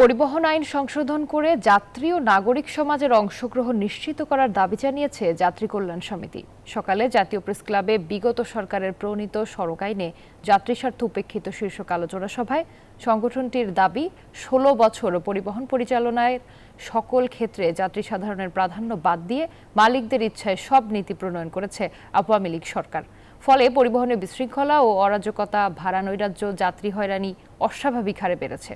পরিবহন আইন সংশোধন করে যাত্রী ও নাগরিক সমাজের অংশগ্রহণ নিশ্চিত করার দাবি জানিয়েছে যাত্রী কল্যাণ সমিতি সকালে জাতীয় প্রেস ক্লাবে বিগত সরকারের প্রণীত সড়ক আইনে যাত্রী স্বার্থ উপেক্ষিত শীর্ষক আলোচনা সভায় সংগঠনটির দাবি ১৬ বছর পরিবহন পরিচালনায় সকল ক্ষেত্রে যাত্রী সাধারণের প্রাধান্য বাদ দিয়ে মালিকদের ইচ্ছায় সব নীতি প্রণয়ন করেছে আওয়ামী লীগ সরকার ফলে পরিবহনের বিশৃঙ্খলা ও অরাজকতা ভাড়া নৈরাজ্য যাত্রী হয়রানি অস্বাভাবিক হারে বেড়েছে